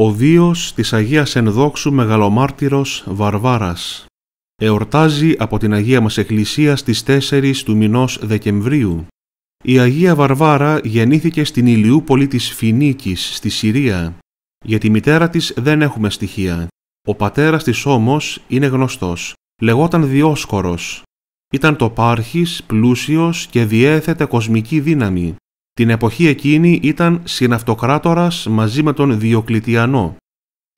Ο Δίος της Αγίας Ενδόξου Μεγαλομάρτυρος Βαρβάρας εορτάζει από την Αγία μας Εκκλησία στις 4 του μηνός Δεκεμβρίου. Η Αγία Βαρβάρα γεννήθηκε στην Ηλιούπολη της Φινίκης στη Συρία. Για τη μητέρα της δεν έχουμε στοιχεία. Ο πατέρας της όμως είναι γνωστός. Λεγόταν Διόσκορος. Ήταν το πάρχης, πλούσιος και διέθετε κοσμική δύναμη. Την εποχή εκείνη ήταν συναυτοκράτορας μαζί με τον Διοκλητιανό.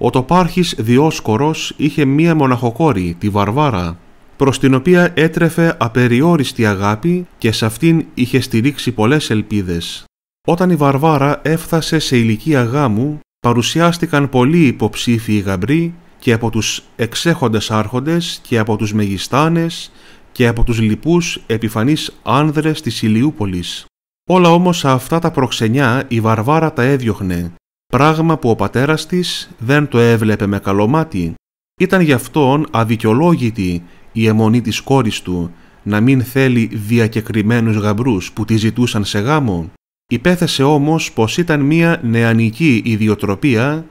Ο τοπάρχης Διόσκορος είχε μία μοναχοκόρη, τη Βαρβάρα, προς την οποία έτρεφε απεριόριστη αγάπη και σε αυτήν είχε στηρίξει πολλές ελπίδες. Όταν η Βαρβάρα έφτασε σε ηλικία γάμου, παρουσιάστηκαν πολλοί υποψήφιοι γαμπροί και από τους εξέχοντες άρχοντες και από τους μεγιστάνες και από τους λοιπούς επιφανείς άνδρες της Ηλιούπολης. Όλα όμως αυτά τα προξενιά η Βαρβάρα τα έδιωχνε, πράγμα που ο πατέρας της δεν το έβλεπε με καλό μάτι. Ήταν γι' αυτόν αδικαιολόγητη η αιμονή της κόρης του, να μην θέλει διακεκριμένους γαμπρούς που τη ζητούσαν σε γάμο. Υπέθεσε όμως πως ήταν μία νεανική ιδιοτροπία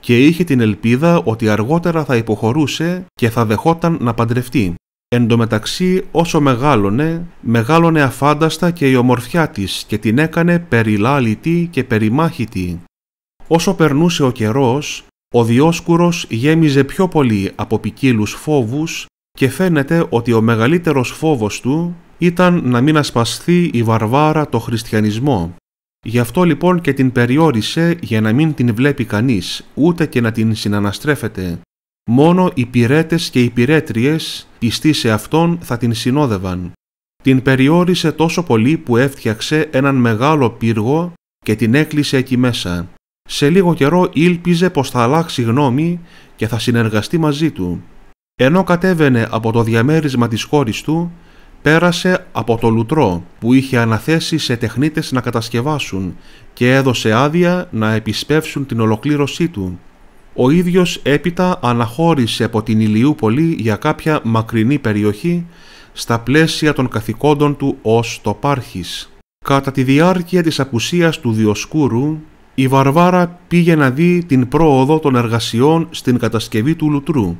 και είχε την ελπίδα ότι αργότερα θα υποχωρούσε και θα δεχόταν να παντρευτεί. Εν τω μεταξύ όσο μεγάλωνε, μεγάλωνε αφάνταστα και η ομορφιά της και την έκανε περιλάλητη και περιμάχητη. Όσο περνούσε ο καιρός, ο Διόσκουρος γέμιζε πιο πολύ από ποικίλους φόβους και φαίνεται ότι ο μεγαλύτερος φόβος του ήταν να μην ασπαστεί η Βαρβάρα το χριστιανισμό. Γι' αυτό λοιπόν και την περιόρισε για να μην την βλέπει κανείς, ούτε και να την συναναστρέφεται μόνο οι πυρέτες και οι πυρέτριες πιστοί σε αυτόν θα την συνόδευαν. Την περιόρισε τόσο πολύ που έφτιαξε έναν μεγάλο πύργο και την έκλεισε εκεί μέσα. Σε λίγο καιρό ήλπιζε πως θα αλλάξει γνώμη και θα συνεργαστεί μαζί του. Ενώ κατέβαινε από το διαμέρισμα της χώρης του, πέρασε από το λουτρό που είχε αναθέσει σε τεχνίτες να κατασκευάσουν και έδωσε άδεια να επισπεύσουν την ολοκλήρωσή του. Ο ίδιος έπειτα αναχώρησε από την Ηλιούπολη για κάποια μακρινή περιοχή στα πλαίσια των καθηκόντων του ως το Πάρχης. Κατά τη διάρκεια της απουσίας του Διοσκούρου, η Βαρβάρα πήγε να δει την πρόοδο των εργασιών στην κατασκευή του λουτρού.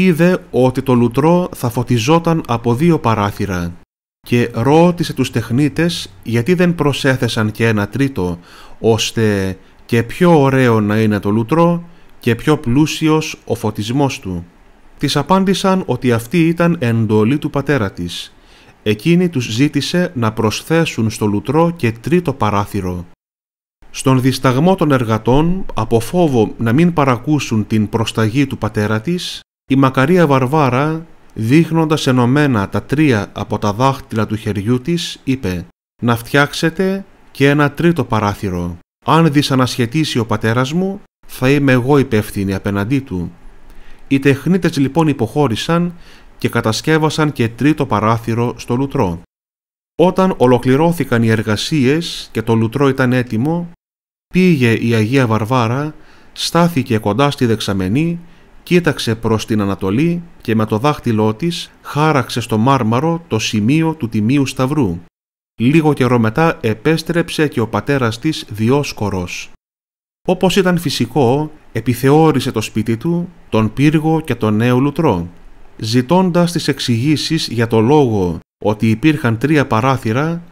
Είδε ότι το λουτρό θα φωτιζόταν από δύο παράθυρα και ρώτησε τους τεχνίτες γιατί δεν προσέθεσαν και ένα τρίτο, ώστε και πιο ωραίο να είναι το λουτρό και πιο πλούσιος ο φωτισμός του. Της απάντησαν ότι αυτή ήταν εντολή του πατέρα της. Εκείνη τους ζήτησε να προσθέσουν στο λουτρό και τρίτο παράθυρο. Στον δισταγμό των εργατών, από φόβο να μην παρακούσουν την προσταγή του πατέρα της, η Μακαρία Βαρβάρα, δείχνοντας ενωμένα τα τρία από τα δάχτυλα του χεριού της, είπε «Να φτιάξετε και ένα τρίτο παράθυρο. Αν δυσανασχετήσει ο πατέρας μου, θα είμαι εγώ υπεύθυνη απέναντί του. Οι τεχνίτες λοιπόν υποχώρησαν και κατασκεύασαν και τρίτο παράθυρο στο λουτρό. Όταν ολοκληρώθηκαν οι εργασίες και το λουτρό ήταν έτοιμο, πήγε η Αγία Βαρβάρα, στάθηκε κοντά στη δεξαμενή, κοίταξε προς την Ανατολή και με το δάχτυλό της χάραξε στο μάρμαρο το σημείο του Τιμίου Σταυρού. Λίγο καιρό μετά επέστρεψε και ο πατέρας της Διόσκορος. Όπως ήταν φυσικό, επιθεώρησε το σπίτι του, τον πύργο και τον νέο λουτρό, ζητώντας τις εξηγήσεις για το λόγο ότι υπήρχαν τρία παράθυρα,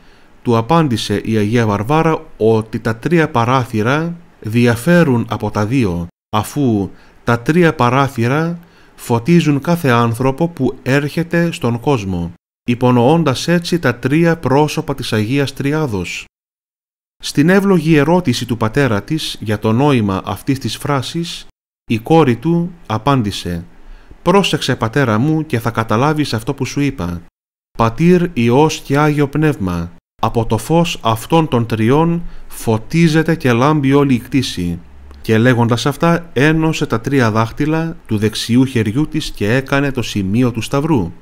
του απάντησε η Αγία Βαρβάρα ότι τα τρία παράθυρα διαφέρουν από τα δύο, αφού τα τρία παράθυρα φωτίζουν κάθε άνθρωπο που έρχεται στον κόσμο, υπονοώντας έτσι τα τρία πρόσωπα της Αγίας Τριάδος. Στην εύλογη ερώτηση του πατέρα της για το νόημα αυτής της φράσης, η κόρη του απάντησε «Πρόσεξε πατέρα μου και θα καταλάβεις αυτό που σου είπα. Πατήρ, Υιός και Άγιο Πνεύμα, από το φως αυτών των τριών φωτίζεται και λάμπει όλη η κτήση». Και λέγοντας αυτά ένωσε τα τρία δάχτυλα του δεξιού χεριού της και έκανε το σημείο του σταυρού.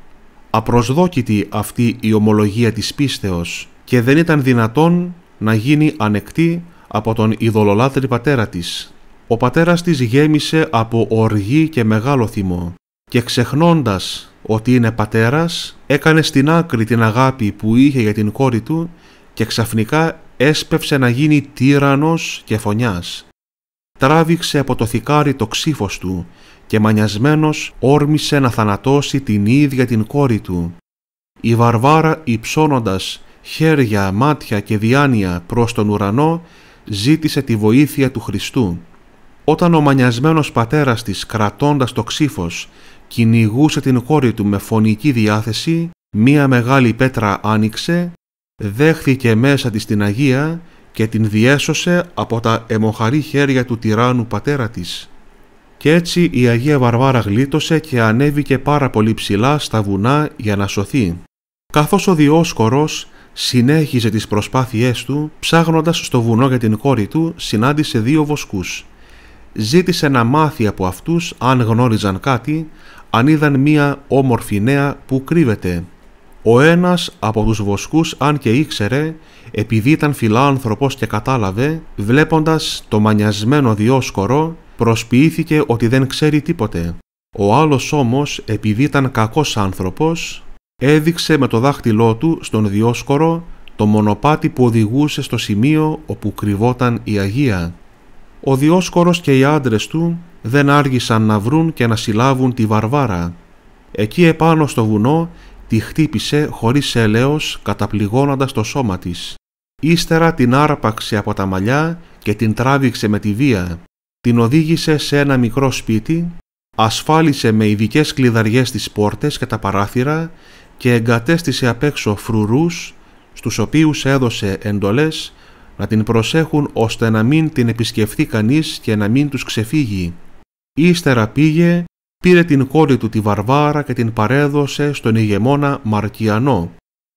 Απροσδόκητη αυτή η ομολογία της πίστεως και δεν ήταν δυνατόν να γίνει ανεκτή από τον ειδωλολάτρη πατέρα της. Ο πατέρας της γέμισε από οργή και μεγάλο θυμό και ξεχνώντας ότι είναι πατέρας, έκανε στην άκρη την αγάπη που είχε για την κόρη του και ξαφνικά έσπευσε να γίνει τύρανος και φωνιάς. Τράβηξε από το θικάρι το ξύφος του και μανιασμένος όρμησε να θανατώσει την ίδια την κόρη του. Η Βαρβάρα υψώνοντας χέρια, μάτια και διάνοια προς τον ουρανό, ζήτησε τη βοήθεια του Χριστού. Όταν ο μανιασμένος πατέρας της, κρατώντας το ξύφος, κυνηγούσε την κόρη του με φωνική διάθεση, μία μεγάλη πέτρα άνοιξε, δέχθηκε μέσα της την Αγία και την διέσωσε από τα αιμοχαρή χέρια του τυράννου πατέρα της. Κι έτσι η Αγία Βαρβάρα γλίτωσε και ανέβηκε πάρα πολύ ψηλά στα βουνά για να σωθεί. Καθώς ο Διόσκορος συνέχιζε τις προσπάθειές του, ψάχνοντας στο βουνό για την κόρη του, συνάντησε δύο βοσκούς. Ζήτησε να μάθει από αυτούς αν γνώριζαν κάτι, αν είδαν μία όμορφη νέα που κρύβεται. Ο ένας από τους βοσκούς, αν και ήξερε, επειδή ήταν φιλάνθρωπος και κατάλαβε, βλέποντας το μανιασμένο διόσκορο, προσποιήθηκε ότι δεν ξέρει τίποτε. Ο άλλος όμως, επειδή ήταν κακός άνθρωπος, έδειξε με το δάχτυλό του στον Διόσκορο το μονοπάτι που οδηγούσε στο σημείο όπου κρυβόταν η Αγία. Ο Διόσκορος και οι άντρες του δεν άργησαν να βρουν και να συλλάβουν τη Βαρβάρα. Εκεί επάνω στο βουνό τη χτύπησε χωρίς έλεος καταπληγώνοντας το σώμα της. Ύστερα την άρπαξε από τα μαλλιά και την τράβηξε με τη βία. Την οδήγησε σε ένα μικρό σπίτι, ασφάλισε με ειδικές κλειδαριές τις πόρτες και τα παράθυρα και εγκατέστησε απ' έξω φρουρούς, στους οποίους έδωσε εντολές να την προσέχουν ώστε να μην την επισκεφθεί κανείς και να μην τους ξεφύγει. Ύστερα πήγε, πήρε την κόρη του τη Βαρβάρα και την παρέδωσε στον ηγεμόνα Μαρκιανό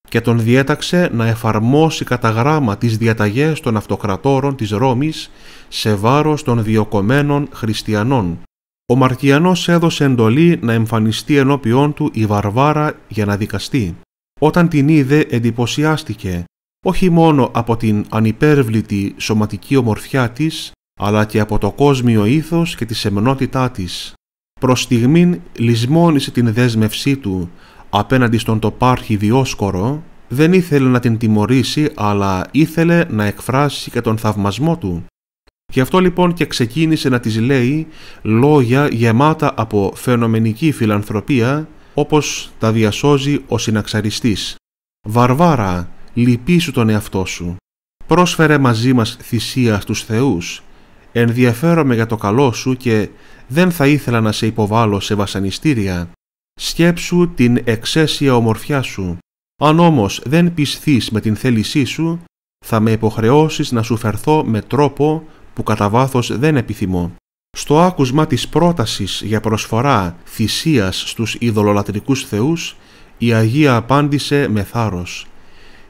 και τον διέταξε να εφαρμόσει κατά γράμμα τις διαταγές των αυτοκρατόρων της Ρώμης σε βάρος των διοκομένων χριστιανών. Ο Μαρτιανός έδωσε εντολή να εμφανιστεί ενώπιόν του η Βαρβάρα για να δικαστεί. Όταν την είδε εντυπωσιάστηκε όχι μόνο από την ανυπέρβλητη σωματική ομορφιά της, αλλά και από το κόσμιο ήθος και τη σεμνότητά της. Προς στιγμήν λυσμόνισε την δέσμευσή του απέναντι στον τοπάρχη Διόσκορο, δεν ήθελε να την τιμωρήσει, αλλά ήθελε να εκφράσει και τον θαυμασμό του Γι' αυτό λοιπόν και ξεκίνησε να της λέει λόγια γεμάτα από φαινομενική φιλανθρωπία όπως τα διασώζει ο συναξαριστής. «Βαρβάρα, λυπήσου τον εαυτό σου. Πρόσφερε μαζί μας θυσία στους θεούς. Ενδιαφέρομαι για το καλό σου και δεν θα ήθελα να σε υποβάλω σε βασανιστήρια. Σκέψου την εξαίσια ομορφιά σου. Αν όμως δεν πισθείς με την θέλησή σου, θα με υποχρεώσεις να σου φερθώ με τρόπο που κατά δεν επιθυμώ. Στο άκουσμα της πρότασης για προσφορά θυσίας στους ειδωλολατρικούς θεούς, η Αγία απάντησε με θάρρος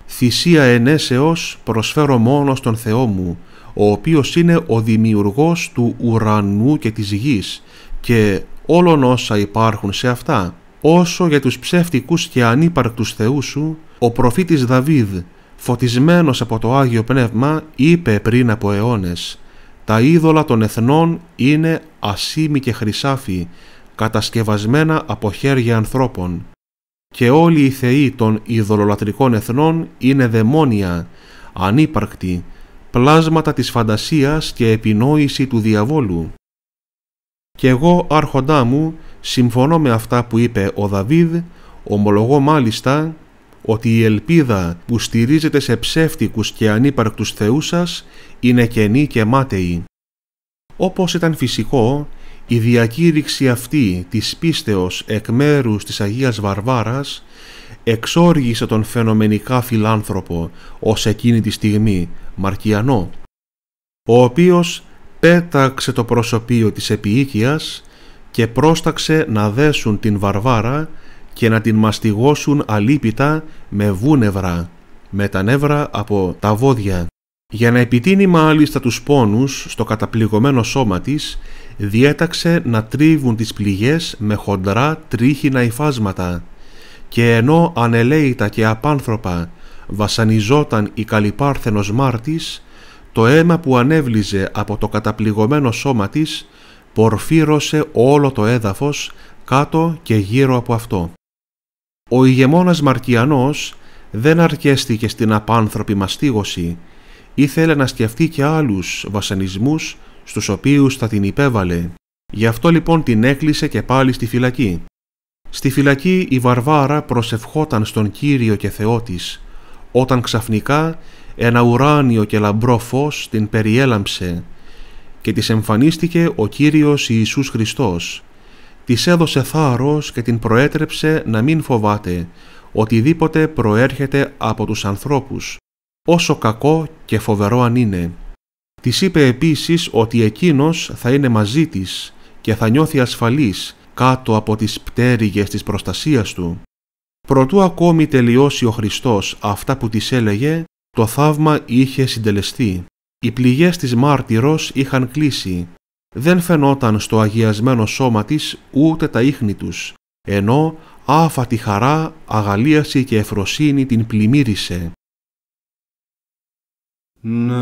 «Θυσία ενέσεως προσφέρω μόνος στον Θεό μου, ο οποίος είναι ο δημιουργός του ουρανού και της γης και όλων όσα υπάρχουν σε αυτά, όσο για τους ψεύτικους και ανύπαρκτους θεούς σου, ο προφήτης Δαβίδ, φωτισμένος από το Άγιο Πνεύμα, είπε πριν από αιώνες τα είδωλα των εθνών είναι ασήμι και χρυσάφι, κατασκευασμένα από χέρια ανθρώπων. Και όλοι οι θεοί των ειδωλολατρικών εθνών είναι δαιμόνια, ανύπαρκτοι, πλάσματα της φαντασίας και επινόηση του διαβόλου. Κι εγώ, άρχοντά μου, συμφωνώ με αυτά που είπε ο Δαβίδ, ομολογώ μάλιστα ότι η ελπίδα που στηρίζεται σε ψεύτικους και ανύπαρκτους θεούς σας είναι κενή και μάταιη. Όπως ήταν φυσικό, η διακήρυξη αυτή της πίστεως εκ μέρους της Αγίας Βαρβάρας εξόργησε τον φαινομενικά φιλάνθρωπο ως εκείνη τη στιγμή Μαρκιανό, ο οποίος πέταξε το προσωπείο της επίοικειας και πρόσταξε να δέσουν την Βαρβάρα και να την μαστιγώσουν αλίπητα με βούνευρα, με τα νεύρα από τα βόδια. Για να επιτείνει μάλιστα τους πόνους στο καταπληγωμένο σώμα της, διέταξε να τρίβουν τις πληγές με χοντρά τρίχινα υφάσματα και ενώ ανελαίητα και απάνθρωπα βασανιζόταν η καλυπάρθενος Μάρτης, το αίμα που ανέβλιζε από το καταπληγωμένο σώμα της πορφύρωσε όλο το έδαφος κάτω και γύρω από αυτό. Ο ηγεμόνας Μαρκιανός δεν αρκέστηκε στην απάνθρωπη μαστίγωση, ήθελε να σκεφτεί και άλλους βασανισμούς στους οποίους θα την υπέβαλε. Γι' αυτό λοιπόν την έκλεισε και πάλι στη φυλακή. Στη φυλακή η Βαρβάρα προσευχόταν στον Κύριο και Θεό της, όταν ξαφνικά ένα ουράνιο και λαμπρό φως την περιέλαμψε και της εμφανίστηκε ο Κύριος Ιησούς Χριστός της έδωσε θάρρος και την προέτρεψε να μην φοβάται οτιδήποτε προέρχεται από τους ανθρώπους, όσο κακό και φοβερό αν είναι. Της είπε επίσης ότι εκείνος θα είναι μαζί της και θα νιώθει ασφαλής κάτω από τις πτέρυγες της προστασίας του. Προτού ακόμη τελειώσει ο Χριστός αυτά που της έλεγε, το θαύμα είχε συντελεστεί. Οι πληγές της μάρτυρος είχαν κλείσει δεν φαινόταν στο αγιασμένο σώμα της ούτε τα ίχνη τους, ενώ άφατη χαρά, αγαλίαση και εφροσύνη την πλημμύρισε. Ναι,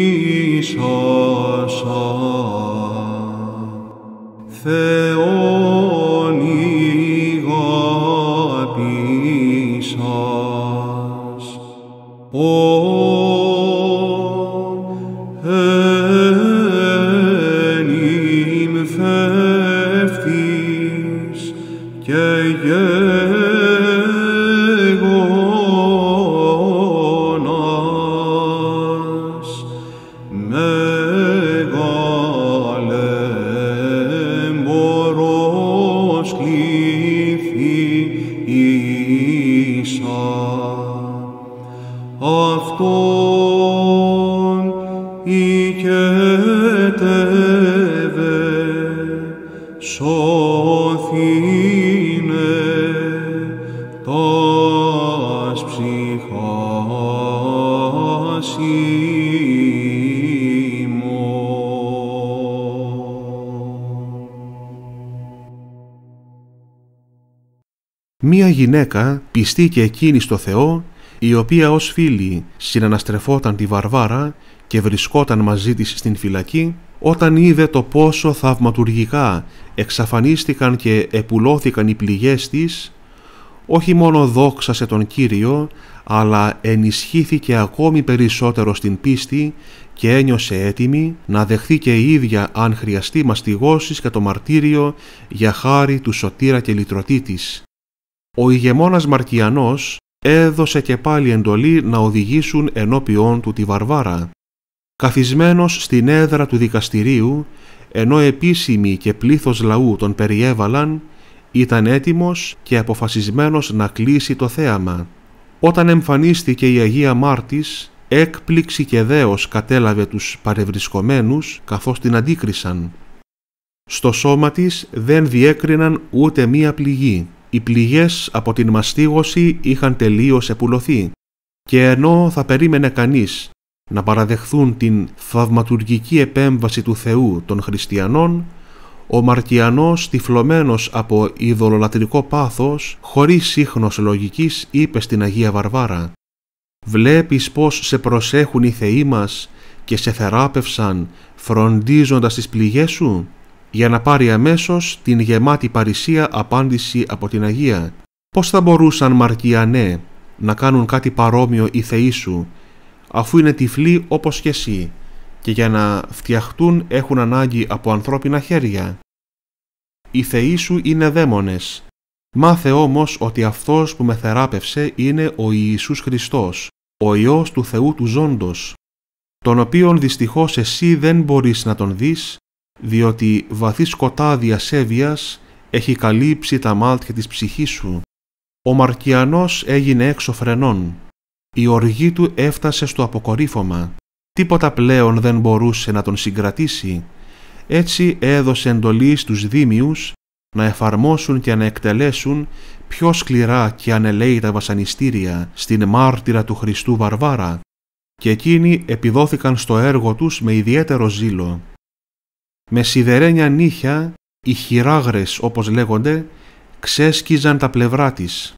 Ισάσα Μία γυναίκα πιστή και εκείνη στο Θεό, η οποία ως φίλη συναναστρεφόταν τη Βαρβάρα και βρισκόταν μαζί της στην φυλακή, όταν είδε το πόσο θαυματουργικά εξαφανίστηκαν και επουλώθηκαν οι πληγές της, όχι μόνο δόξασε τον Κύριο, αλλά ενισχύθηκε ακόμη περισσότερο στην πίστη και ένιωσε έτοιμη να δεχθεί και η ίδια αν χρειαστεί μαστιγώσεις και το μαρτύριο για χάρη του σωτήρα και λυτρωτή της. Ο ηγεμόνας Μαρκιανός έδωσε και πάλι εντολή να οδηγήσουν ενώπιόν του τη Βαρβάρα. Καθισμένος στην έδρα του δικαστηρίου, ενώ επίσημοι και πλήθος λαού τον περιέβαλαν, ήταν έτοιμος και αποφασισμένος να κλείσει το θέαμα. Όταν εμφανίστηκε η Αγία Μάρτης, έκπληξη και δέος κατέλαβε τους παρευρισκομένους, καθώς την αντίκρισαν. Στο σώμα της δεν διέκριναν ούτε μία πληγή. Οι πληγές από την μαστίγωση είχαν τελείως επουλωθεί. Και ενώ θα περίμενε κανείς να παραδεχθούν την θαυματουργική επέμβαση του Θεού των χριστιανών, ο Μαρτιανός, τυφλωμένος από ειδωλολατρικό πάθος, χωρίς ίχνος λογικής, είπε στην Αγία Βαρβάρα «Βλέπεις πώς σε προσέχουν οι θεοί μας και σε θεράπευσαν φροντίζοντας τις πληγές σου» για να πάρει αμέσως την γεμάτη παρησία απάντηση από την Αγία. Πώς θα μπορούσαν Μαρτιανέ να κάνουν κάτι παρόμοιο οι θεοί σου, αφού είναι τυφλοί όπως και εσύ και για να φτιαχτούν έχουν ανάγκη από ανθρώπινα χέρια. Οι θεοί σου είναι δαίμονες. Μάθε όμως ότι Αυτός που με θεράπευσε είναι ο Ιησούς Χριστός, ο Υιός του Θεού του Ζώντος, τον οποίον δυστυχώς εσύ δεν μπορείς να τον δεις, διότι βαθύ σκοτάδια ασέβειας έχει καλύψει τα μάτια της ψυχής σου. Ο Μαρκιανός έγινε έξω φρενών. Η οργή του έφτασε στο αποκορύφωμα. Τίποτα πλέον δεν μπορούσε να τον συγκρατήσει. Έτσι έδωσε εντολή στους Δήμιους να εφαρμόσουν και να εκτελέσουν πιο σκληρά και ανελαίητα βασανιστήρια στην μάρτυρα του Χριστού Βαρβάρα και εκείνοι επιδόθηκαν στο έργο τους με ιδιαίτερο ζήλο. Με σιδερένια νύχια, οι χειράγρες όπως λέγονται, ξέσκιζαν τα πλευρά της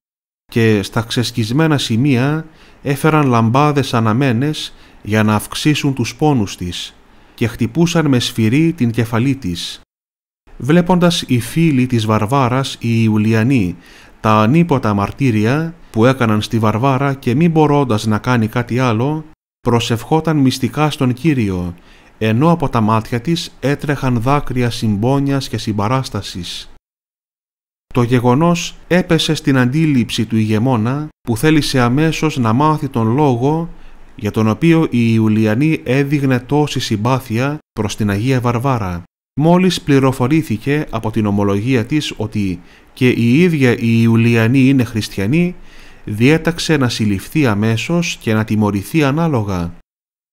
και στα ξεσκισμένα σημεία έφεραν λαμπάδες αναμένες για να αυξήσουν τους πόνους της και χτυπούσαν με σφυρί την κεφαλή της. Βλέποντας οι φίλοι της Βαρβάρας, οι Ιουλιανοί, τα ανίποτα μαρτύρια που έκαναν στη Βαρβάρα και μην μπορώντας να κάνει κάτι άλλο, προσευχόταν μυστικά στον Κύριο, ενώ από τα μάτια της έτρεχαν δάκρυα συμπόνιας και συμπαράστασης. Το γεγονός έπεσε στην αντίληψη του ηγεμόνα που θέλησε αμέσως να μάθει τον λόγο για τον οποίο η Ιουλιανή έδειγνε τόση συμπάθεια προς την Αγία Βαρβάρα. Μόλις πληροφορήθηκε από την ομολογία της ότι και η ίδια η Ιουλιανή είναι χριστιανή, διέταξε να συλληφθεί αμέσως και να τιμωρηθεί ανάλογα.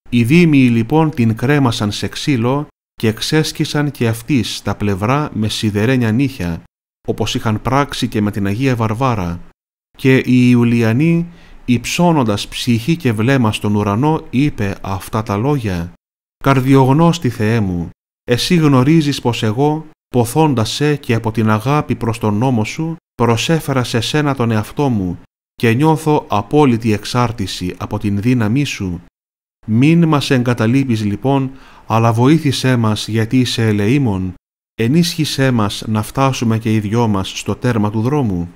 Οι δήμοι λοιπόν την κρέμασαν σε ξύλο και ξέσκισαν και αυτής τα πλευρά με σιδερένια νύχια, όπως είχαν πράξει και με την Αγία Βαρβάρα, και η Ιουλιανή, υψώνοντας ψυχή και βλέμμα στον ουρανό, είπε αυτά τα λόγια «Καρδιογνώστη Θεέ μου, εσύ γνωρίζεις πως εγώ, ποθώντας σε και από την αγάπη προς τον νόμο σου, προσέφερα σε σένα τον εαυτό μου και νιώθω απόλυτη εξάρτηση από την δύναμή σου. Μην μας εγκαταλείπεις λοιπόν, αλλά βοήθησέ μας γιατί είσαι ελεήμων ενίσχυσέ μας να φτάσουμε και οι δυο μας στο τέρμα του δρόμου.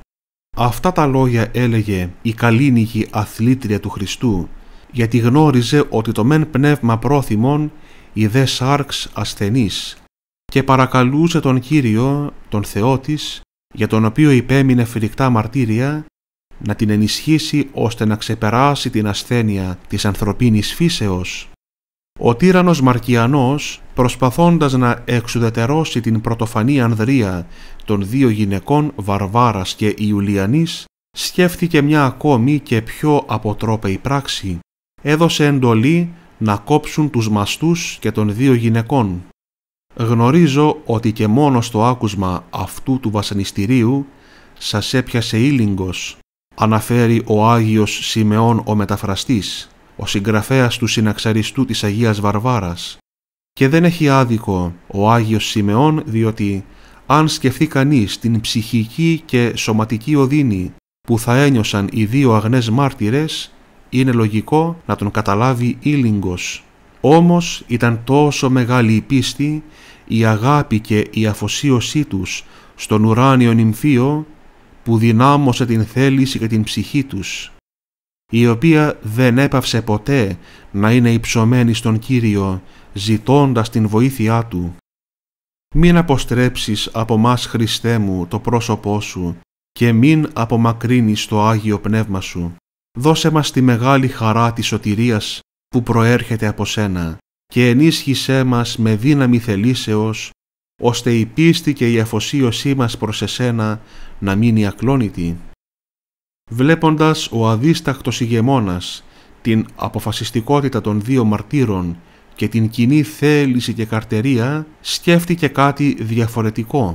Αυτά τα λόγια έλεγε η καλήνικη αθλήτρια του Χριστού, γιατί γνώριζε ότι το μεν πνεύμα πρόθυμον η δε σάρξ ασθενής και παρακαλούσε τον Κύριο, τον Θεό της, για τον οποίο υπέμεινε φρικτά μαρτύρια, να την ενισχύσει ώστε να ξεπεράσει την ασθένεια της ανθρωπίνης φύσεως ο τύρανος Μαρκιανός, προσπαθώντας να εξουδετερώσει την πρωτοφανή ανδρεία των δύο γυναικών Βαρβάρας και Ιουλιανής, σκέφτηκε μια ακόμη και πιο αποτρόπεη πράξη. Έδωσε εντολή να κόψουν τους μαστούς και των δύο γυναικών. Γνωρίζω ότι και μόνο στο άκουσμα αυτού του βασανιστηρίου σας έπιασε ήλιγκος, αναφέρει ο Άγιος Σιμεών ο Μεταφραστής ο συγγραφέας του συναξαριστού της Αγίας Βαρβάρας. Και δεν έχει άδικο ο Άγιος Σιμεών διότι αν σκεφτεί κανείς την ψυχική και σωματική οδύνη που θα ένιωσαν οι δύο αγνές μάρτυρες, είναι λογικό να τον καταλάβει ήλιγκος. Όμως ήταν τόσο μεγάλη η πίστη, η αγάπη και η αφοσίωσή τους στον ουράνιο νυμφίο που δυνάμωσε την θέληση και την ψυχή τους η οποία δεν έπαυσε ποτέ να είναι υψωμένη στον Κύριο, ζητώντας την βοήθειά Του. Μην αποστρέψεις από μας, Χριστέ μου, το πρόσωπό Σου και μην απομακρύνεις το Άγιο Πνεύμα Σου. Δώσε μας τη μεγάλη χαρά της σωτηρίας που προέρχεται από Σένα και ενίσχυσέ μας με δύναμη θελήσεως, ώστε η πίστη και η αφοσίωσή μας προς Εσένα να μείνει ακλόνητη βλέποντας ο αδίστακτος ηγεμόνας την αποφασιστικότητα των δύο μαρτύρων και την κοινή θέληση και καρτερία, σκέφτηκε κάτι διαφορετικό.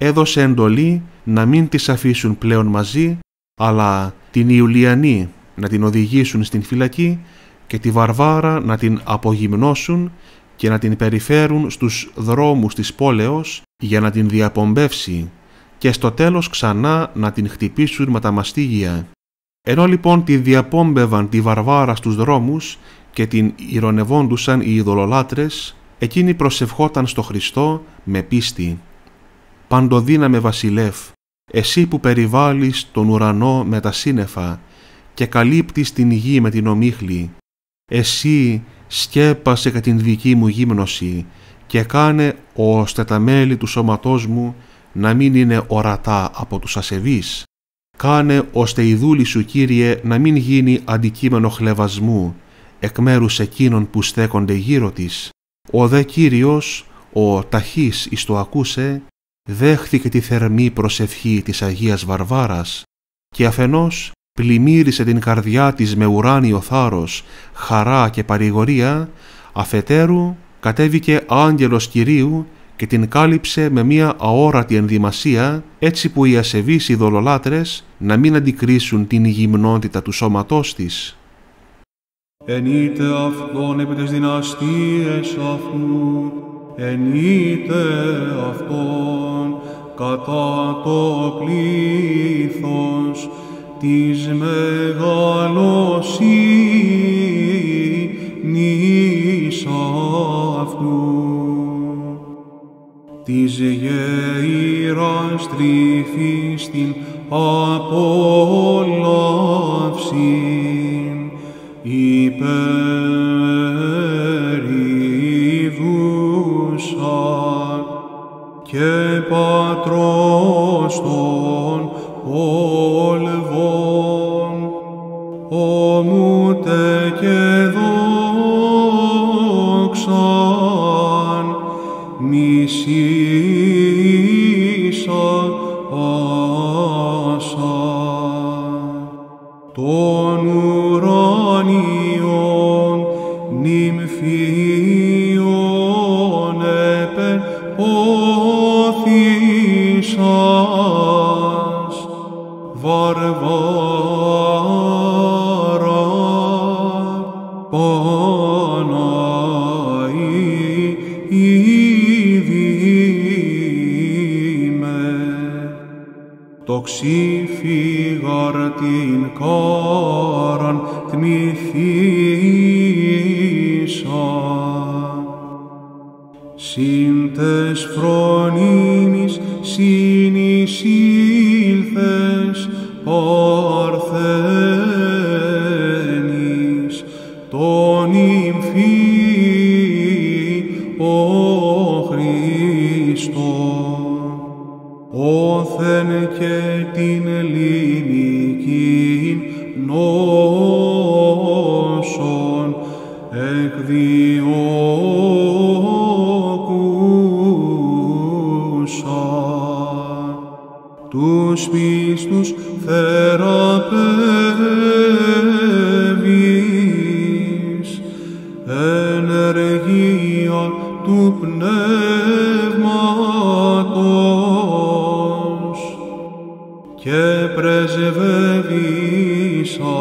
Έδωσε εντολή να μην τις αφήσουν πλέον μαζί, αλλά την Ιουλιανή να την οδηγήσουν στην φυλακή και τη Βαρβάρα να την απογυμνώσουν και να την περιφέρουν στους δρόμους της πόλεως για να την διαπομπεύσει και στο τέλος ξανά να την χτυπήσουν με τα μαστίγια. Ενώ λοιπόν τη διαπόμπευαν τη βαρβάρα στους δρόμους και την ηρωνευόντουσαν οι ειδωλολάτρες, εκείνη προσευχόταν στο Χριστό με πίστη. Παντοδύναμε βασιλεύ, εσύ που περιβάλλεις τον ουρανό με τα σύννεφα και καλύπτεις την γη με την ομίχλη, εσύ σκέπασε κατά την δική μου γύμνωση και κάνε ώστε τα μέλη του σώματός μου να μην είναι ορατά από τους ασεβείς. Κάνε ώστε η δούλη σου, Κύριε, να μην γίνει αντικείμενο χλεβασμού εκ μέρους εκείνων που στέκονται γύρω της. Ο δε Κύριος, ο ταχής εις το ακούσε, δέχθηκε τη θερμή προσευχή της Αγίας Βαρβάρας και αφενός πλημμύρισε την καρδιά της με ουράνιο θάρρος, χαρά και παρηγορία, αφετέρου κατέβηκε άγγελος Κυρίου και την κάλυψε με μια αόρατη ενδυμασία έτσι που οι ασεβείς ειδωλολάτρες να μην αντικρίσουν την γυμνότητα του σώματός της. Εν αυτόν επί τις δυναστείες αυτού, εν αυτόν κατά το πλήθος της μεγαλωσύνης αυτού της γεϊράς τρυφής την το ξύφυγαρ την κόραν θμηθήσαν. Συντες φρονίμης συνησύν, και πρεσβεύησα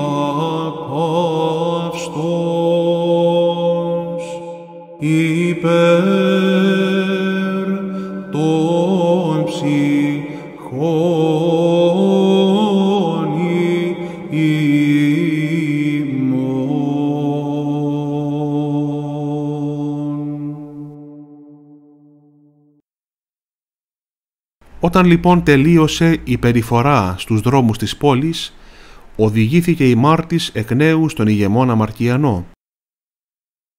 Όταν λοιπόν τελείωσε η περιφορά στους δρόμους της πόλης, οδηγήθηκε η Μάρτης εκ νέου στον ηγεμόνα Μαρκιανό.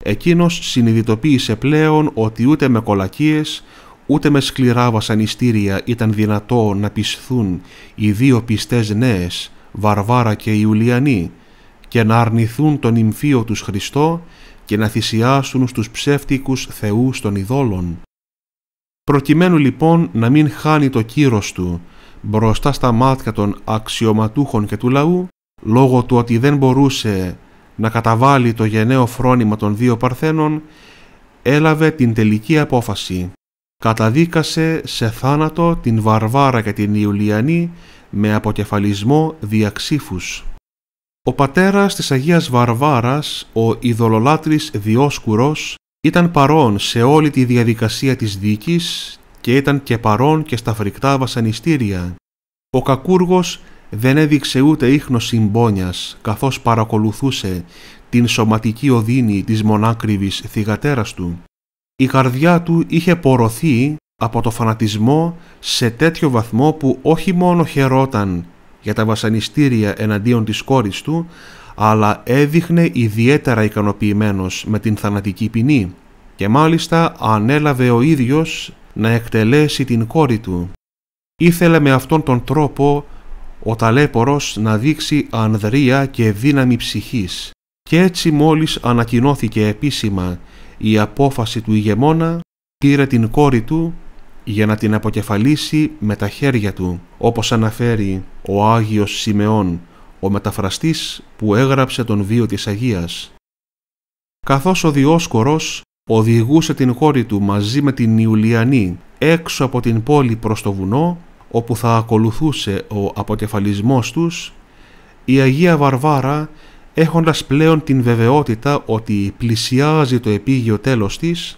Εκείνος συνειδητοποίησε πλέον ότι ούτε με κολακίες, ούτε με σκληρά βασανιστήρια ήταν δυνατό να πισθούν οι δύο πιστές νέες, Βαρβάρα και Ιουλιανή και να αρνηθούν τον ημφίο τους Χριστό και να θυσιάσουν στους ψεύτικους θεούς των ειδόλων. Προκειμένου λοιπόν να μην χάνει το κύρος του μπροστά στα μάτια των αξιωματούχων και του λαού, λόγω του ότι δεν μπορούσε να καταβάλει το γενναίο φρόνημα των δύο Παρθένων, έλαβε την τελική απόφαση. Καταδίκασε σε θάνατο την Βαρβάρα και την Ιουλιανή με αποκεφαλισμό διαξήφους. Ο πατέρας της Αγίας Βαρβάρας, ο ειδωλολάτρης Διόσκουρος, ήταν παρόν σε όλη τη διαδικασία της δίκης και ήταν και παρόν και στα φρικτά βασανιστήρια. Ο κακούργος δεν έδειξε ούτε ίχνος συμπόνιας καθώς παρακολουθούσε την σωματική οδύνη της μονάκριβης θυγατέρας του. Η καρδιά του είχε πορωθεί από το φανατισμό σε τέτοιο βαθμό που όχι μόνο χαιρόταν για τα βασανιστήρια εναντίον της κόρης του, αλλά έδειχνε ιδιαίτερα ικανοποιημένος με την θανατική ποινή και μάλιστα ανέλαβε ο ίδιος να εκτελέσει την κόρη του. Ήθελε με αυτόν τον τρόπο ο ταλέπορος να δείξει ανδρεία και δύναμη ψυχής και έτσι μόλις ανακοινώθηκε επίσημα η απόφαση του ηγεμόνα πήρε την κόρη του για να την αποκεφαλίσει με τα χέρια του όπως αναφέρει ο Άγιος Σιμεών ο μεταφραστής που έγραψε τον βίο της Αγίας. Καθώς ο Διόσκορος οδηγούσε την χώρη του μαζί με την Ιουλιανή έξω από την πόλη προς το βουνό, όπου θα ακολουθούσε ο αποκεφαλισμός τους, η Αγία Βαρβάρα, έχοντας πλέον την βεβαιότητα ότι πλησιάζει το επίγειο τέλος της,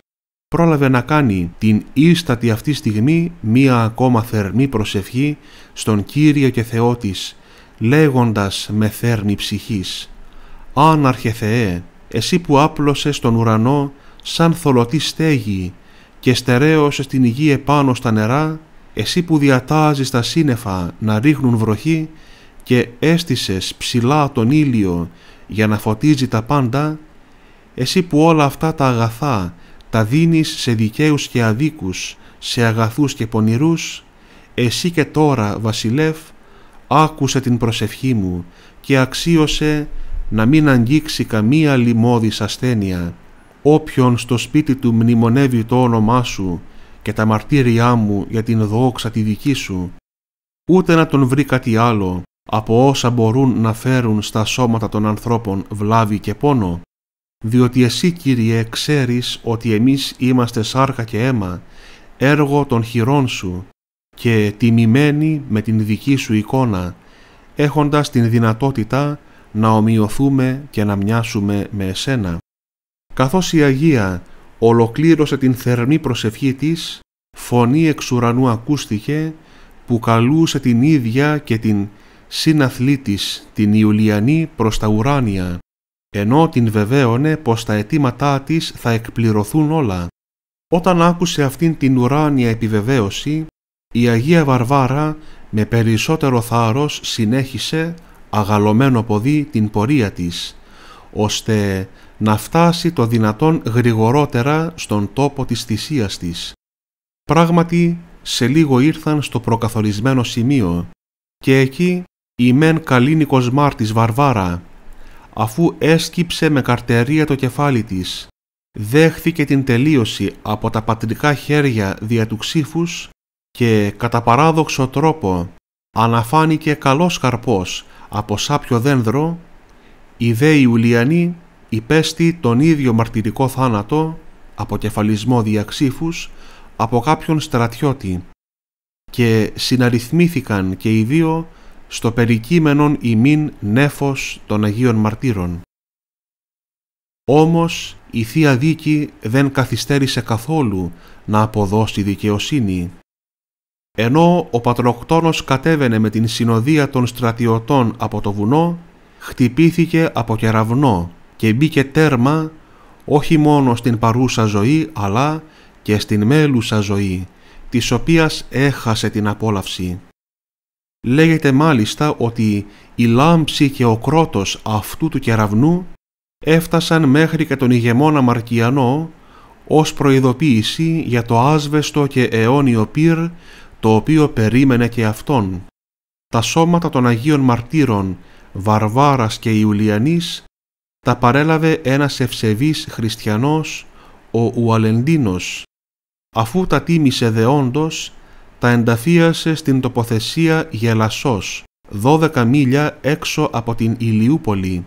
πρόλαβε να κάνει την ίστατη αυτή στιγμή μία ακόμα θερμή προσευχή στον Κύριο και Θεό της λέγοντας με θέρνη ψυχής «Αν Θεέ, εσύ που άπλωσες τον ουρανό σαν θολωτή στέγη και στερέωσες την γη επάνω στα νερά, εσύ που διατάζεις τα σύννεφα να ρίχνουν βροχή και έστησες ψηλά τον ήλιο για να φωτίζει τα πάντα, εσύ που όλα αυτά τα αγαθά τα δίνεις σε δικαίους και αδίκους, σε αγαθούς και πονηρούς, εσύ και τώρα βασιλεύ άκουσε την προσευχή μου και αξίωσε να μην αγγίξει καμία λοιμώδης ασθένεια. Όποιον στο σπίτι του μνημονεύει το όνομά σου και τα μαρτύριά μου για την δόξα τη δική σου, ούτε να τον βρει κάτι άλλο από όσα μπορούν να φέρουν στα σώματα των ανθρώπων βλάβη και πόνο, διότι εσύ Κύριε ξέρεις ότι εμείς είμαστε σάρκα και αίμα, έργο των χειρών σου και τιμημένη με την δική σου εικόνα, έχοντας την δυνατότητα να ομοιωθούμε και να μοιάσουμε με εσένα. Καθώς η Αγία ολοκλήρωσε την θερμή προσευχή της, φωνή εξ ουρανού ακούστηκε που καλούσε την ίδια και την συναθλή της, την Ιουλιανή προς τα ουράνια, ενώ την βεβαίωνε πως τα αιτήματά της θα εκπληρωθούν όλα. Όταν άκουσε αυτήν την ουράνια επιβεβαίωση, η Αγία Βαρβάρα με περισσότερο θάρρος συνέχισε αγαλωμένο ποδί την πορεία της, ώστε να φτάσει το δυνατόν γρηγορότερα στον τόπο της θυσίας της. Πράγματι, σε λίγο ήρθαν στο προκαθορισμένο σημείο και εκεί η μεν νικοσμάρ της Βαρβάρα, αφού έσκυψε με καρτερία το κεφάλι της, δέχθηκε την τελείωση από τα πατρικά χέρια δια του ξύφους και κατά παράδοξο τρόπο αναφάνηκε καλός καρπός από σάπιο δένδρο, οι δε Ιουλιανοί υπέστη τον ίδιο μαρτυρικό θάνατο, από κεφαλισμό διαξήφους, από κάποιον στρατιώτη και συναριθμήθηκαν και οι δύο στο περικείμενον ημίν νέφος των Αγίων Μαρτύρων. Όμως η Θεία Δίκη δεν καθυστέρησε καθόλου να αποδώσει δικαιοσύνη ενώ ο πατροκτόνος κατέβαινε με την συνοδεία των στρατιωτών από το βουνό, χτυπήθηκε από κεραυνό και μπήκε τέρμα όχι μόνο στην παρούσα ζωή αλλά και στην μέλουσα ζωή, της οποίας έχασε την απόλαυση. Λέγεται μάλιστα ότι η λάμψη και ο κρότος αυτού του κεραυνού έφτασαν μέχρι και τον ηγεμόνα Μαρκιανό ως προειδοποίηση για το άσβεστο και αιώνιο πυρ το οποίο περίμενε και αυτόν. Τα σώματα των Αγίων Μαρτύρων, Βαρβάρας και Ιουλιανής, τα παρέλαβε ένας ευσεβής χριστιανός, ο Ουαλεντίνος, αφού τα τίμησε δεόντος, τα ενταφίασε στην τοποθεσία Γελασσός, δώδεκα μίλια έξω από την Ηλιούπολη.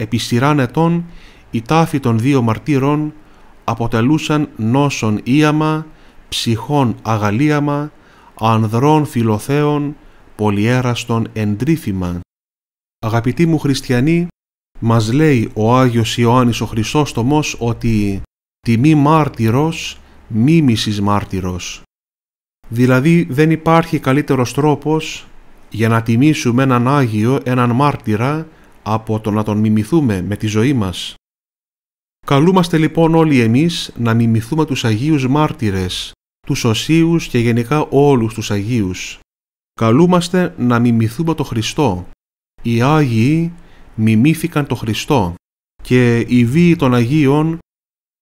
Επί σειράν ετών, οι τάφοι των δύο μαρτύρων αποτελούσαν νόσον ίαμα ψυχών αγαλίαμα, ανδρών φιλοθέων, πολυέραστον εντρίφημα. Αγαπητοί μου χριστιανοί, μας λέει ο Άγιος Ιωάννης ο Χριστόστομος ότι «τιμή μάρτυρος, μίμησης μάρτυρος». Δηλαδή δεν υπάρχει καλύτερος τρόπος για να τιμήσουμε έναν Άγιο, έναν μάρτυρα, από το να τον μιμηθούμε με τη ζωή μας. Καλούμαστε λοιπόν όλοι εμείς να μιμηθούμε τους Αγίους Μάρτυρες, τους Οσίους και γενικά όλους τους Αγίους. Καλούμαστε να μιμηθούμε το Χριστό. Οι Άγιοι μιμήθηκαν το Χριστό και η βίη των Αγίων,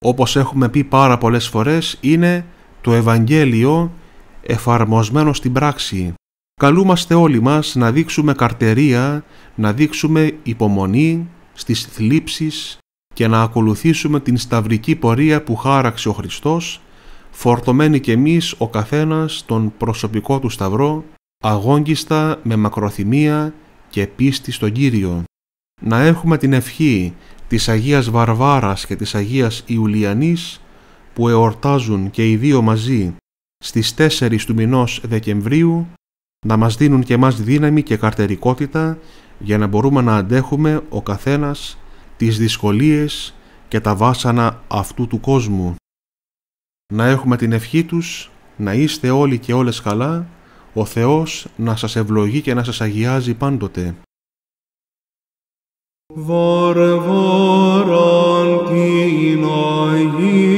όπως έχουμε πει πάρα πολλές φορές, είναι το Ευαγγέλιο εφαρμοσμένο στην πράξη. Καλούμαστε όλοι μας να δείξουμε καρτερία, να δείξουμε υπομονή στις θλίψεις, και να ακολουθήσουμε την σταυρική πορεία που χάραξε ο Χριστός, φορτωμένοι κι εμείς ο καθένας τον προσωπικό του σταυρό, αγόγγιστα με μακροθυμία και πίστη στον Κύριο. Να έχουμε την ευχή της Αγίας Βαρβάρας και της Αγίας Ιουλιανής που εορτάζουν και οι δύο μαζί στις 4 του μηνός Δεκεμβρίου να μας δίνουν και μας δύναμη και καρτερικότητα για να μπορούμε να αντέχουμε ο καθένας τις δυσκολίες και τα βάσανα αυτού του κόσμου. Να έχουμε την ευχή τους, να είστε όλοι και όλες καλά, ο Θεός να σας ευλογεί και να σας αγιάζει πάντοτε. Βαρβαραν την